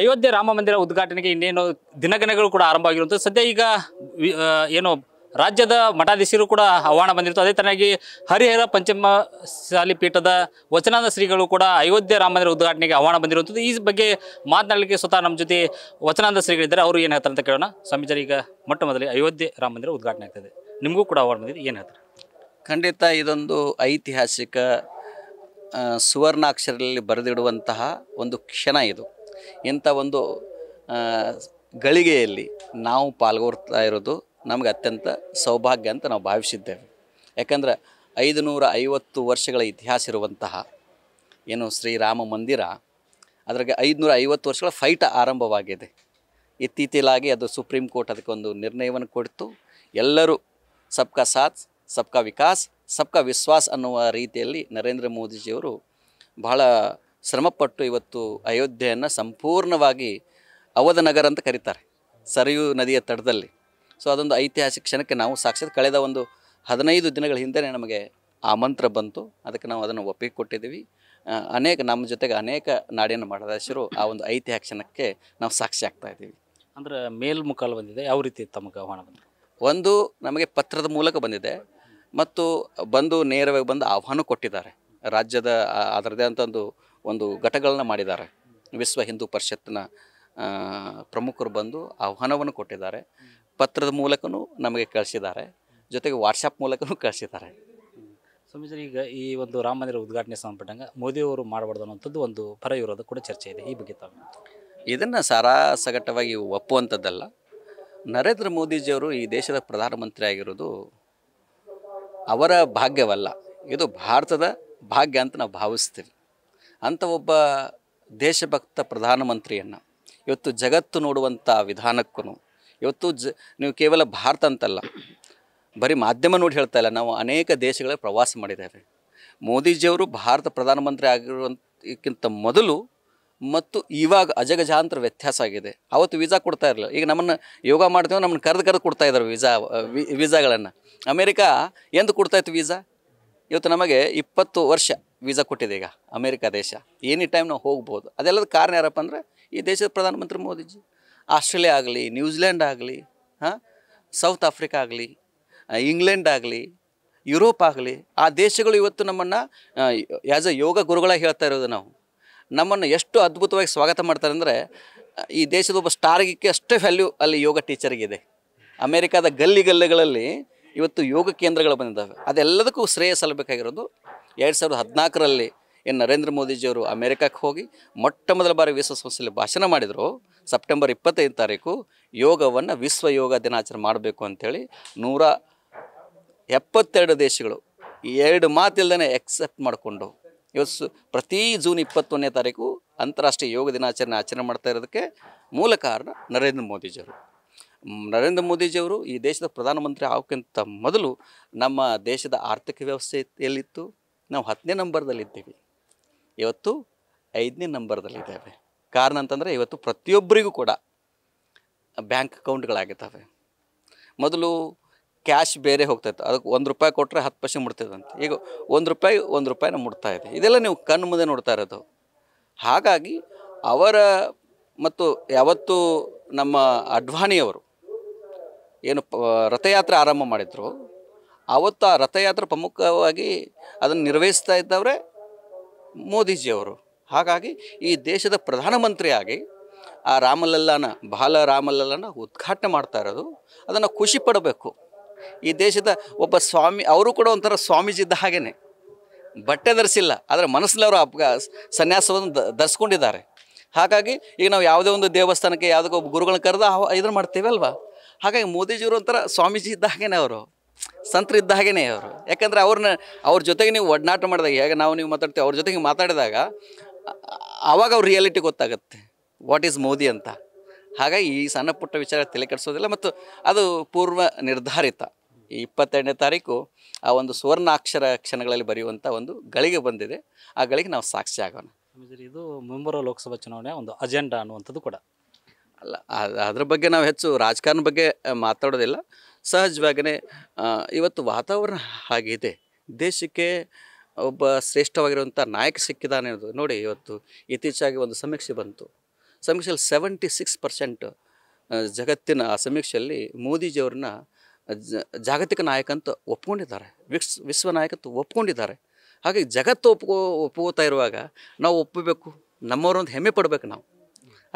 ಅಯೋಧ್ಯೆ ರಾಮ ಮಂದಿರ ಉದ್ಘಾಟನೆಗೆ ಇನ್ನೇನು ದಿನಗಣಗಳು ಕೂಡ ಆರಂಭ ಆಗಿರುವಂಥದ್ದು ಸದ್ಯ ಈಗ ಏನು ರಾಜ್ಯದ ಮಠಾಧೀಶರು ಕೂಡ ಆಹ್ವಾನ ಬಂದಿರುತ್ತೆ ಅದೇ ತರನಾಗಿ ಹರಿಹರ ಪಂಚಮ ಪಂಚಮಸಾಲಿ ಪೀಠದ ವಚನಾನಂದ ಶ್ರೀಗಳು ಕೂಡ ಅಯೋಧ್ಯೆ ರಾಮ ಮಂದಿರ ಉದ್ಘಾಟನೆಗೆ ಆಹ್ವಾನ ಬಂದಿರುವಂಥದ್ದು ಈ ಬಗ್ಗೆ ಮಾತನಾಡಲಿಕ್ಕೆ ಸ್ವತಃ ನಮ್ಮ ಜೊತೆ ವಚನಾನಂದ ಶ್ರೀಗಳಿದ್ದಾರೆ ಅವರು ಏನು ಹೇಳ್ತಾರೆ ಅಂತ ಕೇಳೋಣ ಸ್ವಾಮೀಜರು ಈಗ ಮೊಟ್ಟ ಮೊದಲೇ ಅಯೋಧ್ಯೆ ರಾಮ ಮಂದಿರ ಉದ್ಘಾಟನೆ ಆಗ್ತದೆ ನಿಮಗೂ ಕೂಡ ಆಹ್ವಾನ ಬಂದಿದೆ ಏನು ಹೇಳ್ತಾರೆ ಖಂಡಿತ ಇದೊಂದು ಐತಿಹಾಸಿಕ ಸುವರ್ಣಾಕ್ಷರದಲ್ಲಿ ಬರೆದಿಡುವಂತಹ ಒಂದು ಕ್ಷಣ ಇದು ಇಂಥ ಒಂದು ಗಳಿಗೆಯಲ್ಲಿ ನಾವು ಪಾಲ್ಗೊಳ್ತಾ ಇರೋದು ನಮಗೆ ಅತ್ಯಂತ ಸೌಭಾಗ್ಯ ಅಂತ ನಾವು ಭಾವಿಸಿದ್ದೇವೆ ಯಾಕಂದ್ರೆ ಐದು ನೂರ ಐವತ್ತು ವರ್ಷಗಳ ಇತಿಹಾಸ ಇರುವಂತಹ ಏನು ಶ್ರೀರಾಮ ಮಂದಿರ ಅದ್ರಾಗೆ ಐದುನೂರ ಐವತ್ತು ವರ್ಷಗಳ ಫೈಟ್ ಆರಂಭವಾಗಿದೆ ಇತ್ತೀಚಿಲಾಗಿ ಅದು ಸುಪ್ರೀಂ ಕೋರ್ಟ್ ಅದಕ್ಕೊಂದು ನಿರ್ಣಯವನ್ನು ಕೊಡ್ತು ಎಲ್ಲರೂ ಕಾ ಸಾಥ್ ಕಾ ವಿಕಾಸ್ ಕಾ ವಿಶ್ವಾಸ್ ಅನ್ನುವ ರೀತಿಯಲ್ಲಿ ನರೇಂದ್ರ ಮೋದಿಜಿಯವರು ಬಹಳ ಶ್ರಮಪಟ್ಟು ಇವತ್ತು ಅಯೋಧ್ಯೆಯನ್ನು ಸಂಪೂರ್ಣವಾಗಿ ಅವಧ ನಗರ ಅಂತ ಕರೀತಾರೆ ಸರಿಯು ನದಿಯ ತಡದಲ್ಲಿ ಸೊ ಅದೊಂದು ಐತಿಹಾಸಿಕ ಕ್ಷಣಕ್ಕೆ ನಾವು ಸಾಕ್ಷಾತ್ ಕಳೆದ ಒಂದು ಹದಿನೈದು ದಿನಗಳ ಹಿಂದೆ ನಮಗೆ ಆಮಂತ್ರ ಬಂತು ಅದಕ್ಕೆ ನಾವು ಅದನ್ನು ಒಪ್ಪಿಗೆ ಕೊಟ್ಟಿದ್ದೀವಿ ಅನೇಕ ನಮ್ಮ ಜೊತೆಗೆ ಅನೇಕ ನಾಡಿನ ಮಠಾಧೀಶರು ಆ ಒಂದು ಐತಿಹಾಸಿಕ ಕ್ಷಣಕ್ಕೆ ನಾವು ಸಾಕ್ಷಿ ಆಗ್ತಾ ಇದ್ದೀವಿ ಅಂದರೆ ಮೇಲ್ಮುಖಾಲು ಬಂದಿದೆ ಯಾವ ರೀತಿ ತಮಗೆ ಆಹ್ವಾನ ಬಂದಿದೆ ಒಂದು ನಮಗೆ ಪತ್ರದ ಮೂಲಕ ಬಂದಿದೆ ಮತ್ತು ಬಂದು ನೇರವಾಗಿ ಬಂದು ಆಹ್ವಾನ ಕೊಟ್ಟಿದ್ದಾರೆ ರಾಜ್ಯದ ಅದರದೇ ಅಂತ ಒಂದು ಒಂದು ಘಟಗಳನ್ನು ಮಾಡಿದ್ದಾರೆ ವಿಶ್ವ ಹಿಂದೂ ಪರಿಷತ್ತಿನ ಪ್ರಮುಖರು ಬಂದು ಆಹ್ವಾನವನ್ನು ಕೊಟ್ಟಿದ್ದಾರೆ ಪತ್ರದ ಮೂಲಕನೂ ನಮಗೆ ಕಳಿಸಿದ್ದಾರೆ ಜೊತೆಗೆ ವಾಟ್ಸಪ್ ಮೂಲಕನೂ ಕಳಿಸಿದ್ದಾರೆ ಸ್ವಾಮೀಜಿ ಈಗ ಈ ಒಂದು ರಾಮ ಮಂದಿರ ಉದ್ಘಾಟನೆ ಸಂಬಂಧಪಟ್ಟಂಗೆ ಮೋದಿಯವರು ಮಾಡಬಾರ್ದು ಅನ್ನೋಂಥದ್ದು ಒಂದು ಪರ ಇರೋದು ಕೂಡ ಚರ್ಚೆ ಇದೆ ಈ ಬಗ್ಗೆ ತಾವು ಇದನ್ನು ಸಾರಾಸಗಟವಾಗಿ ಒಪ್ಪುವಂಥದ್ದಲ್ಲ ನರೇಂದ್ರ ಮೋದಿಜಿಯವರು ಈ ದೇಶದ ಪ್ರಧಾನಮಂತ್ರಿ ಆಗಿರೋದು ಅವರ ಭಾಗ್ಯವಲ್ಲ ಇದು ಭಾರತದ ಭಾಗ್ಯ ಅಂತ ನಾವು ಭಾವಿಸ್ತೀವಿ ಅಂಥ ಒಬ್ಬ ದೇಶಭಕ್ತ ಪ್ರಧಾನಮಂತ್ರಿಯನ್ನು ಇವತ್ತು ಜಗತ್ತು ನೋಡುವಂಥ ವಿಧಾನಕ್ಕೂ ಇವತ್ತು ಜ ನೀವು ಕೇವಲ ಭಾರತ ಅಂತಲ್ಲ ಬರೀ ಮಾಧ್ಯಮ ನೋಡಿ ಹೇಳ್ತಾ ಇಲ್ಲ ನಾವು ಅನೇಕ ದೇಶಗಳಲ್ಲಿ ಪ್ರವಾಸ ಮಾಡಿದ್ದೇವೆ ಮೋದಿಜಿಯವರು ಭಾರತ ಪ್ರಧಾನಮಂತ್ರಿ ಆಗಿರುವಂತಕ್ಕಿಂತ ಮೊದಲು ಮತ್ತು ಇವಾಗ ಅಜಗಜಾಂತರ ವ್ಯತ್ಯಾಸ ಆಗಿದೆ ಅವತ್ತು ವೀಸಾ ಕೊಡ್ತಾ ಇರಲಿಲ್ಲ ಈಗ ನಮ್ಮನ್ನು ಯೋಗ ಮಾಡ್ತೀವಿ ನಮ್ಮನ್ನು ಕರೆದು ಕರೆದು ಕೊಡ್ತಾ ಇದ್ದಾರೆ ವೀಸಾ ವೀಸಾಗಳನ್ನು ಅಮೇರಿಕಾ ಎಂದು ಕೊಡ್ತಾಯಿತ್ತು ವೀಸಾ ಇವತ್ತು ನಮಗೆ ಇಪ್ಪತ್ತು ವರ್ಷ ವೀಸಾ ಕೊಟ್ಟಿದೆ ಈಗ ಅಮೇರಿಕಾ ದೇಶ ಎನಿ ಟೈಮ್ ನಾವು ಹೋಗ್ಬೋದು ಅದೆಲ್ಲದ ಕಾರಣ ಯಾರಪ್ಪ ಅಂದರೆ ಈ ದೇಶದ ಪ್ರಧಾನಮಂತ್ರಿ ಮೋದಿಜಿ ಆಸ್ಟ್ರೇಲಿಯಾ ಆಗಲಿ ನ್ಯೂಜಿಲ್ಯಾಂಡ್ ಆಗಲಿ ಹಾಂ ಸೌತ್ ಆಫ್ರಿಕಾ ಆಗಲಿ ಇಂಗ್ಲೆಂಡ್ ಆಗಲಿ ಯುರೋಪ್ ಆಗಲಿ ಆ ದೇಶಗಳು ಇವತ್ತು ನಮ್ಮನ್ನು ಆ್ಯಸ್ ಅ ಯೋಗ ಗುರುಗಳಾಗಿ ಹೇಳ್ತಾ ಇರೋದು ನಾವು ನಮ್ಮನ್ನು ಎಷ್ಟು ಅದ್ಭುತವಾಗಿ ಸ್ವಾಗತ ಮಾಡ್ತಾರೆ ಅಂದರೆ ಈ ದೇಶದ ಒಬ್ಬ ಸ್ಟಾರ್ಗಿಕ್ಕೆ ಅಷ್ಟೇ ವ್ಯಾಲ್ಯೂ ಅಲ್ಲಿ ಯೋಗ ಟೀಚರ್ಗಿದೆ ಅಮೇರಿಕಾದ ಗಲ್ಲಿ ಗಲ್ಲಿಗಳಲ್ಲಿ ಇವತ್ತು ಯೋಗ ಕೇಂದ್ರಗಳು ಬಂದಿದ್ದಾವೆ ಅದೆಲ್ಲದಕ್ಕೂ ಶ್ರೇಯ ಸಲ್ಲಬೇಕಾಗಿರೋದು ಎರಡು ಸಾವಿರದ ಹದಿನಾಲ್ಕರಲ್ಲಿ ಏನು ನರೇಂದ್ರ ಮೋದಿಜಿಯವರು ಅಮೆರಿಕಕ್ಕೆ ಹೋಗಿ ಮೊಟ್ಟ ಮೊದಲ ಬಾರಿ ವಿಶ್ವಸಂಸ್ಥೆಯಲ್ಲಿ ಭಾಷಣ ಮಾಡಿದರು ಸೆಪ್ಟೆಂಬರ್ ಇಪ್ಪತ್ತೈದು ತಾರೀಕು ಯೋಗವನ್ನು ವಿಶ್ವ ಯೋಗ ದಿನಾಚರಣೆ ಮಾಡಬೇಕು ಅಂಥೇಳಿ ನೂರ ಎಪ್ಪತ್ತೆರಡು ದೇಶಗಳು ಎರಡು ಮಾತಿಲ್ಲದೇ ಎಕ್ಸೆಪ್ಟ್ ಮಾಡಿಕೊಂಡು ಇವತ್ತು ಪ್ರತಿ ಜೂನ್ ಇಪ್ಪತ್ತೊಂದನೇ ತಾರೀಕು ಅಂತಾರಾಷ್ಟ್ರೀಯ ಯೋಗ ದಿನಾಚರಣೆ ಆಚರಣೆ ಮಾಡ್ತಾ ಇರೋದಕ್ಕೆ ಮೂಲ ಕಾರಣ ನರೇಂದ್ರ ಮೋದಿಜಿಯವರು ನರೇಂದ್ರ ಮೋದಿಜಿಯವರು ಈ ದೇಶದ ಪ್ರಧಾನಮಂತ್ರಿ ಆಗೋಕ್ಕಿಂತ ಮೊದಲು ನಮ್ಮ ದೇಶದ ಆರ್ಥಿಕ ವ್ಯವಸ್ಥೆ ಎಲ್ಲಿತ್ತು ನಾವು ಹತ್ತನೇ ನಂಬರ್ದಲ್ಲಿದ್ದೀವಿ ಇವತ್ತು ಐದನೇ ನಂಬರ್ದಲ್ಲಿದ್ದೇವೆ ಕಾರಣ ಅಂತಂದರೆ ಇವತ್ತು ಪ್ರತಿಯೊಬ್ಬರಿಗೂ ಕೂಡ ಬ್ಯಾಂಕ್ ಅಕೌಂಟ್ಗಳಾಗಿದ್ದಾವೆ ಮೊದಲು ಕ್ಯಾಶ್ ಬೇರೆ ಹೋಗ್ತಾಯಿತ್ತು ಅದಕ್ಕೆ ಒಂದು ರೂಪಾಯಿ ಕೊಟ್ಟರೆ ಹತ್ತು ಪರ್ಸೆಂಟ್ ಅಂತ ಈಗ ಒಂದು ರೂಪಾಯಿ ಒಂದು ರೂಪಾಯಿನ ಮುಡ್ತಾ ಇದೆ ಇದೆಲ್ಲ ನೀವು ಕಣ್ಣು ಮುಂದೆ ನೋಡ್ತಾ ಇರೋದು ಹಾಗಾಗಿ ಅವರ ಮತ್ತು ಯಾವತ್ತು ನಮ್ಮ ಅಡ್ವಾಣಿಯವರು ಏನು ರಥಯಾತ್ರೆ ಆರಂಭ ಮಾಡಿದ್ರು ಆವತ್ತು ಆ ರಥಯಾತ್ರೆ ಪ್ರಮುಖವಾಗಿ ಅದನ್ನು ನಿರ್ವಹಿಸ್ತಾ ಇದ್ದವರೇ ಮೋದಿಜಿಯವರು ಹಾಗಾಗಿ ಈ ದೇಶದ ಪ್ರಧಾನಮಂತ್ರಿಯಾಗಿ ಆ ರಾಮಲಲ್ಲನ ಬಾಲ ರಾಮಲಲ್ಲನ ಉದ್ಘಾಟನೆ ಮಾಡ್ತಾ ಇರೋದು ಅದನ್ನು ಖುಷಿ ಪಡಬೇಕು ಈ ದೇಶದ ಒಬ್ಬ ಸ್ವಾಮಿ ಅವರು ಕೂಡ ಒಂಥರ ಸ್ವಾಮೀಜಿ ಇದ್ದ ಹಾಗೇ ಬಟ್ಟೆ ಧರಿಸಿಲ್ಲ ಆದರೆ ಮನಸ್ಸಲ್ಲಿ ಅವರು ಅಪ್ಗ ಸನ್ಯಾಸವನ್ನು ಧರಿಸ್ಕೊಂಡಿದ್ದಾರೆ ಹಾಗಾಗಿ ಈಗ ನಾವು ಯಾವುದೇ ಒಂದು ದೇವಸ್ಥಾನಕ್ಕೆ ಯಾವುದಕ್ಕೊಬ್ಬ ಒಬ್ಬ ಗುರುಗಳನ್ನ ಕರೆದು ಇದನ್ನು ಮಾಡ್ತೀವಲ್ವ ಹಾಗಾಗಿ ಮೋದಿಜಿಯವರು ಒಂಥರ ಸ್ವಾಮೀಜಿ ಇದ್ದ ಹಾಗೇ ಅವರು ಇದ್ದ ಹಾಗೇನೆ ಅವರು ಯಾಕಂದರೆ ಅವ್ರನ್ನ ಅವ್ರ ಜೊತೆಗೆ ನೀವು ಒಡನಾಟ ಮಾಡಿದಾಗ ಹೇಗೆ ನಾವು ನೀವು ಮಾತಾಡ್ತೀವಿ ಅವ್ರ ಜೊತೆಗೆ ಮಾತಾಡಿದಾಗ ಆವಾಗ ಅವ್ರ ರಿಯಾಲಿಟಿ ಗೊತ್ತಾಗುತ್ತೆ ವಾಟ್ ಈಸ್ ಮೋದಿ ಅಂತ ಹಾಗಾಗಿ ಈ ಸಣ್ಣ ಪುಟ್ಟ ವಿಚಾರ ತಲೆ ಕೆಡಿಸೋದಿಲ್ಲ ಮತ್ತು ಅದು ಪೂರ್ವ ನಿರ್ಧಾರಿತ ಈ ಇಪ್ಪತ್ತೆರಡನೇ ತಾರೀಕು ಆ ಒಂದು ಸುವರ್ಣಾಕ್ಷರ ಕ್ಷಣಗಳಲ್ಲಿ ಬರೆಯುವಂಥ ಒಂದು ಗಳಿಗೆ ಬಂದಿದೆ ಆ ಗಳಿಗೆ ನಾವು ಸಾಕ್ಷಿ ಆಗೋಣ ಇದು ಮುಂಬರುವ ಲೋಕಸಭಾ ಚುನಾವಣೆ ಒಂದು ಅಜೆಂಡಾ ಅನ್ನುವಂಥದ್ದು ಕೂಡ ಅಲ್ಲ ಅದ್ರ ಬಗ್ಗೆ ನಾವು ಹೆಚ್ಚು ರಾಜಕಾರಣ ಬಗ್ಗೆ ಮಾತಾಡೋದಿಲ್ಲ ಸಹಜವಾಗಿಯೇ ಇವತ್ತು ವಾತಾವರಣ ಹಾಗಿದೆ ದೇಶಕ್ಕೆ ಒಬ್ಬ ಶ್ರೇಷ್ಠವಾಗಿರುವಂಥ ನಾಯಕ ಸಿಕ್ಕಿದ್ದಾನೆ ಅನ್ನೋದು ನೋಡಿ ಇವತ್ತು ಇತ್ತೀಚೆಗೆ ಒಂದು ಸಮೀಕ್ಷೆ ಬಂತು ಸಮೀಕ್ಷೆಯಲ್ಲಿ ಸೆವೆಂಟಿ ಸಿಕ್ಸ್ ಪರ್ಸೆಂಟ್ ಜಗತ್ತಿನ ಆ ಸಮೀಕ್ಷೆಯಲ್ಲಿ ಮೋದಿಜಿಯವ್ರನ್ನ ಜಾಗತಿಕ ನಾಯಕ ಅಂತ ಒಪ್ಕೊಂಡಿದ್ದಾರೆ ವಿಶ್ವ ವಿಶ್ವ ನಾಯಕ ಅಂತ ಒಪ್ಕೊಂಡಿದ್ದಾರೆ ಹಾಗೆ ಜಗತ್ತು ಒಪ್ಕೋ ಒಪ್ಪೋತಾ ಇರುವಾಗ ನಾವು ಒಪ್ಪಬೇಕು ನಮ್ಮವ್ರೊಂದು ಹೆಮ್ಮೆ ಪಡಬೇಕು ನಾವು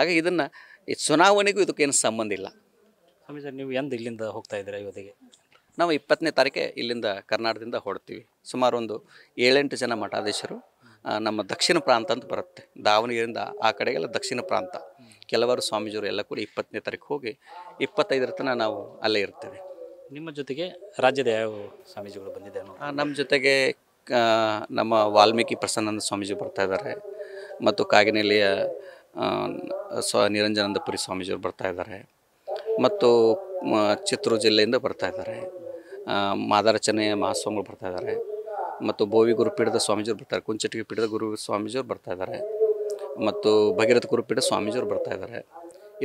ಹಾಗೆ ಇದನ್ನು ಚುನಾವಣೆಗೂ ಇದಕ್ಕೇನು ಸಂಬಂಧ ಇಲ್ಲ ಸ್ವಾಮೀಜಿ ನೀವು ಎಂದು ಇಲ್ಲಿಂದ ಹೋಗ್ತಾ ಇದ್ದೀರಾ ಇವತ್ತಿಗೆ ನಾವು ಇಪ್ಪತ್ತನೇ ತಾರೀಕೆ ಇಲ್ಲಿಂದ ಕರ್ನಾಟಕದಿಂದ ಹೊರಡ್ತೀವಿ ಸುಮಾರು ಒಂದು ಏಳೆಂಟು ಜನ ಮಠಾಧೀಶರು ನಮ್ಮ ದಕ್ಷಿಣ ಪ್ರಾಂತ ಅಂತ ಬರುತ್ತೆ ದಾವಣಗೆರೆಯಿಂದ ಆ ಕಡೆಗೆಲ್ಲ ದಕ್ಷಿಣ ಪ್ರಾಂತ ಕೆಲವರು ಸ್ವಾಮೀಜಿಯವರು ಎಲ್ಲ ಕೂಡ ಇಪ್ಪತ್ತನೇ ತಾರೀಕು ಹೋಗಿ ಇಪ್ಪತ್ತೈದರ ತನಕ ನಾವು ಅಲ್ಲೇ ಇರ್ತೇವೆ ನಿಮ್ಮ ಜೊತೆಗೆ ರಾಜ್ಯದ ಯಾವ ಸ್ವಾಮೀಜಿಗಳು ಬಂದಿದೆ ನಮ್ಮ ಜೊತೆಗೆ ನಮ್ಮ ವಾಲ್ಮೀಕಿ ಪ್ರಸನ್ನಂದ ಸ್ವಾಮೀಜಿ ಬರ್ತಾ ಇದ್ದಾರೆ ಮತ್ತು ಕಾಗಿನೆಲೆಯ ಸ್ವ ನಿರಂಜನಂದಪುರಿ ಸ್ವಾಮೀಜಿಯವರು ಬರ್ತಾ ಇದ್ದಾರೆ ಮತ್ತು ಚಿತ್ರೂರು ಜಿಲ್ಲೆಯಿಂದ ಬರ್ತಾ ಇದ್ದಾರೆ ಮಾದಾರಚನೆಯ ಮಹಾಸ್ವಾಮಿಗಳು ಬರ್ತಾ ಇದ್ದಾರೆ ಮತ್ತು ಭೋವಿ ಗುರುಪೀಠದ ಸ್ವಾಮೀಜಿಯವರು ಬರ್ತಾರೆ ಕುಂಚಟಿಗೆ ಪೀಠದ ಗುರು ಸ್ವಾಮೀಜಿಯವರು ಬರ್ತಾ ಇದ್ದಾರೆ ಮತ್ತು ಭಗೀರಥ ಗುರುಪೀಠ ಸ್ವಾಮೀಜಿಯವರು ಬರ್ತಾ ಇದ್ದಾರೆ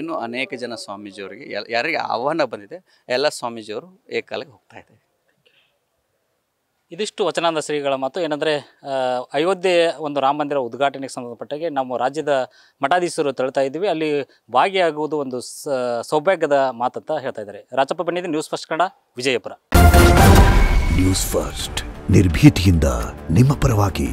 ಇನ್ನೂ ಅನೇಕ ಜನ ಸ್ವಾಮೀಜಿಯವರಿಗೆ ಯಾರಿಗೆ ಆಹ್ವಾನ ಬಂದಿದೆ ಎಲ್ಲ ಸ್ವಾಮೀಜಿಯವರು ಏಕಾಲಿಗೆ ಹೋಗ್ತಾ ಇದ್ದಾರೆ ಇದಿಷ್ಟು ವಚನಾನಂದ ಶ್ರೀಗಳ ಮಾತು ಏನಂದರೆ ಅಯೋಧ್ಯೆ ಒಂದು ರಾಮ ಮಂದಿರ ಉದ್ಘಾಟನೆಗೆ ಸಂಬಂಧಪಟ್ಟಾಗೆ ನಮ್ಮ ರಾಜ್ಯದ ಮಠಾಧೀಶರು ತಳ್ತಾ ಇದ್ದೀವಿ ಅಲ್ಲಿ ಭಾಗಿಯಾಗುವುದು ಒಂದು ಸೌಭಾಗ್ಯದ ಮಾತಂತ ಹೇಳ್ತಾ ಇದ್ದಾರೆ ರಾಜಪ್ಪ ಬಂಡಿದ್ದು News First Kannada Vijayapura News First ನಿರ್ಭೀತಿಯಿಂದ ನಿಮ್ಮ ಪರವಾಗಿ